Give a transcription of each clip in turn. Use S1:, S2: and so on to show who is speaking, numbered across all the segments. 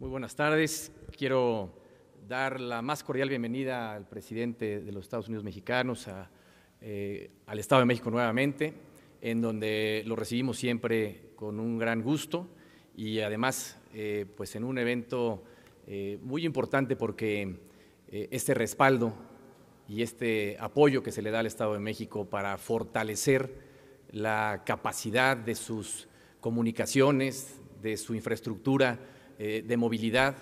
S1: Muy buenas tardes. Quiero dar la más cordial bienvenida al presidente de los Estados Unidos mexicanos, eh, al Estado de México nuevamente, en donde lo recibimos siempre con un gran gusto y además eh, pues en un evento eh, muy importante porque este respaldo y este apoyo que se le da al Estado de México para fortalecer la capacidad de sus comunicaciones, de su infraestructura, eh, de movilidad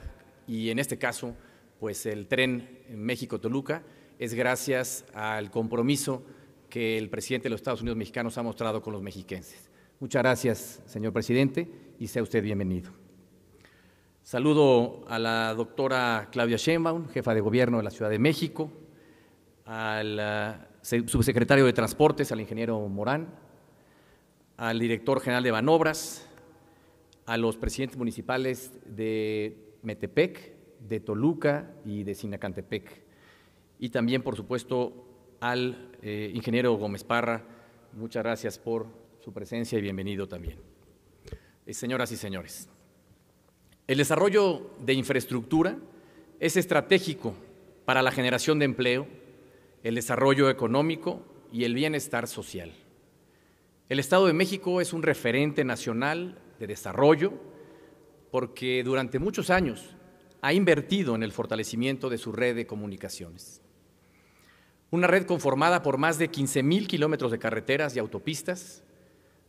S1: y en este caso, pues el tren México-Toluca es gracias al compromiso que el presidente de los Estados Unidos mexicanos ha mostrado con los mexiquenses. Muchas gracias, señor presidente, y sea usted bienvenido. Saludo a la doctora Claudia Sheinbaum, jefa de gobierno de la Ciudad de México, al eh, subsecretario de Transportes, al ingeniero Morán, al director general de Banobras, a los presidentes municipales de Metepec, de Toluca y de Sinacantepec. Y también, por supuesto, al eh, ingeniero Gómez Parra. Muchas gracias por su presencia y bienvenido también. Eh, señoras y señores, el desarrollo de infraestructura es estratégico para la generación de empleo, el desarrollo económico y el bienestar social. El Estado de México es un referente nacional de desarrollo, porque durante muchos años ha invertido en el fortalecimiento de su red de comunicaciones. Una red conformada por más de mil kilómetros de carreteras y autopistas,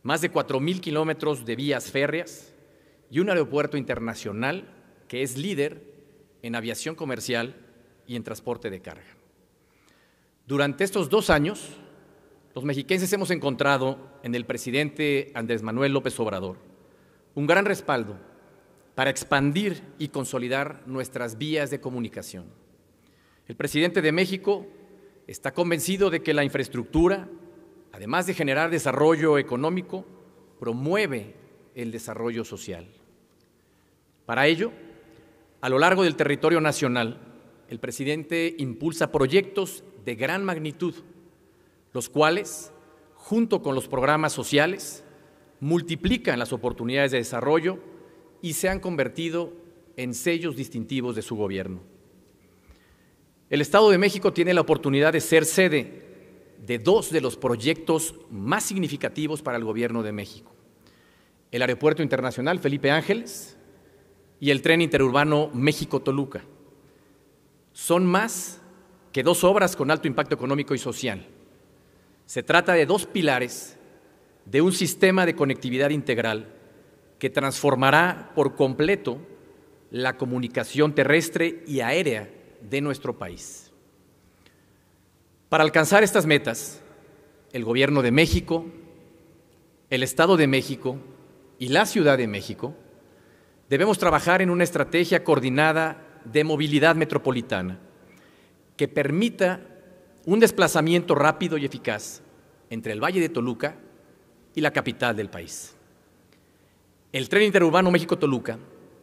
S1: más de 4.000 kilómetros de vías férreas y un aeropuerto internacional que es líder en aviación comercial y en transporte de carga. Durante estos dos años, los mexiquenses hemos encontrado en el presidente Andrés Manuel López Obrador un gran respaldo para expandir y consolidar nuestras vías de comunicación. El presidente de México está convencido de que la infraestructura, además de generar desarrollo económico, promueve el desarrollo social. Para ello, a lo largo del territorio nacional, el presidente impulsa proyectos de gran magnitud, los cuales, junto con los programas sociales, multiplican las oportunidades de desarrollo y se han convertido en sellos distintivos de su gobierno. El Estado de México tiene la oportunidad de ser sede de dos de los proyectos más significativos para el gobierno de México. El Aeropuerto Internacional Felipe Ángeles y el tren interurbano México-Toluca. Son más que dos obras con alto impacto económico y social. Se trata de dos pilares de un sistema de conectividad integral que transformará por completo la comunicación terrestre y aérea de nuestro país. Para alcanzar estas metas, el Gobierno de México, el Estado de México y la Ciudad de México debemos trabajar en una estrategia coordinada de movilidad metropolitana que permita un desplazamiento rápido y eficaz entre el Valle de Toluca y la capital del país. El tren interurbano México-Toluca,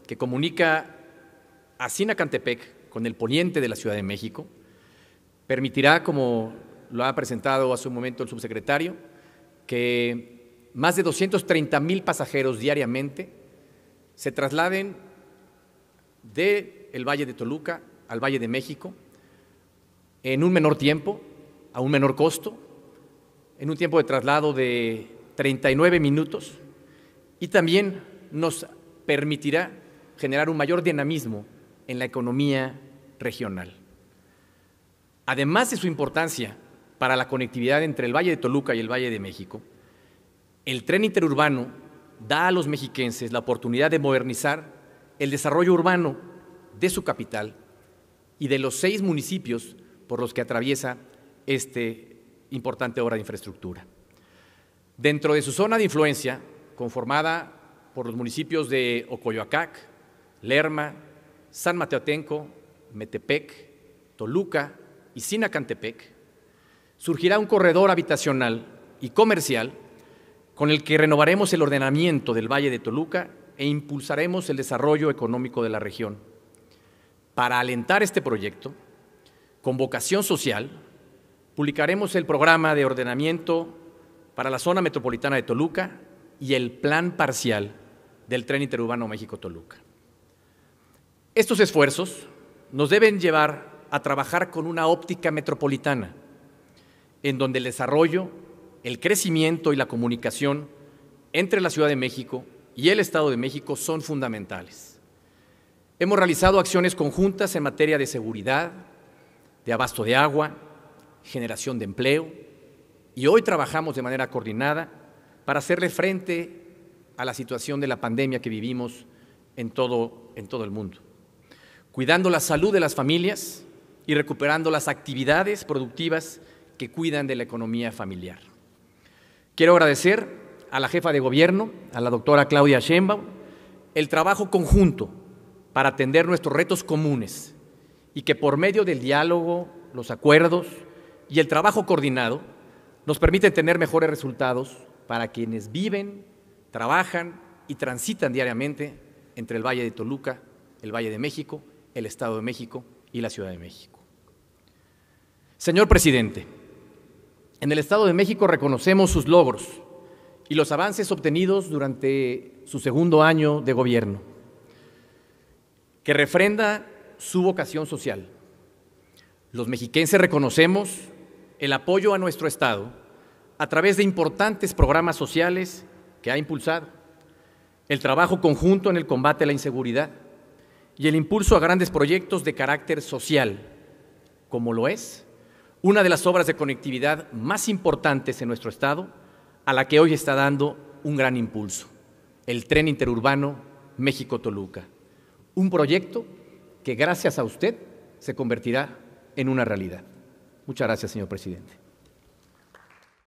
S1: que comunica a Sinacantepec con el poniente de la Ciudad de México, permitirá, como lo ha presentado hace un momento el subsecretario, que más de 230 mil pasajeros diariamente se trasladen del Valle de Toluca al Valle de México en un menor tiempo, a un menor costo, en un tiempo de traslado de 39 minutos y también nos permitirá generar un mayor dinamismo en la economía regional. Además de su importancia para la conectividad entre el Valle de Toluca y el Valle de México, el tren interurbano da a los mexiquenses la oportunidad de modernizar el desarrollo urbano de su capital y de los seis municipios por los que atraviesa esta importante obra de infraestructura. Dentro de su zona de influencia, conformada por los municipios de Ocoyoacac, Lerma, San Mateotenco, Metepec, Toluca y Sinacantepec, surgirá un corredor habitacional y comercial con el que renovaremos el ordenamiento del Valle de Toluca e impulsaremos el desarrollo económico de la región. Para alentar este proyecto, con vocación social, publicaremos el programa de ordenamiento para la zona metropolitana de Toluca y el plan parcial del tren interurbano México-Toluca. Estos esfuerzos nos deben llevar a trabajar con una óptica metropolitana, en donde el desarrollo, el crecimiento y la comunicación entre la Ciudad de México y el Estado de México son fundamentales. Hemos realizado acciones conjuntas en materia de seguridad, de abasto de agua, generación de empleo, y hoy trabajamos de manera coordinada para hacerle frente a la situación de la pandemia que vivimos en todo, el mundo, cuidando la salud de las familias y recuperando las actividades productivas que cuidan de la economía familiar. Quiero agradecer a la jefa de gobierno, a la doctora Claudia Sheinbaum, el trabajo conjunto para atender nuestros retos comunes y que por medio del diálogo, los acuerdos y el trabajo coordinado nos permite tener mejores resultados para quienes viven, trabajan y transitan diariamente entre el Valle de Toluca, el Valle de México, el Estado de México y la Ciudad de México. Señor presidente, en el Estado de México reconocemos sus logros y los avances obtenidos durante su segundo año de gobierno, que refrenda su vocación social. Los mexiquenses reconocemos el apoyo a nuestro Estado a través de importantes programas sociales que ha impulsado, el trabajo conjunto en el combate a la inseguridad y el impulso a grandes proyectos de carácter social, como lo es una de las obras de conectividad más importantes en nuestro Estado, a la que hoy está dando un gran impulso, el tren interurbano México-Toluca, un proyecto que gracias a usted se convertirá en una realidad. Muchas gracias, señor presidente.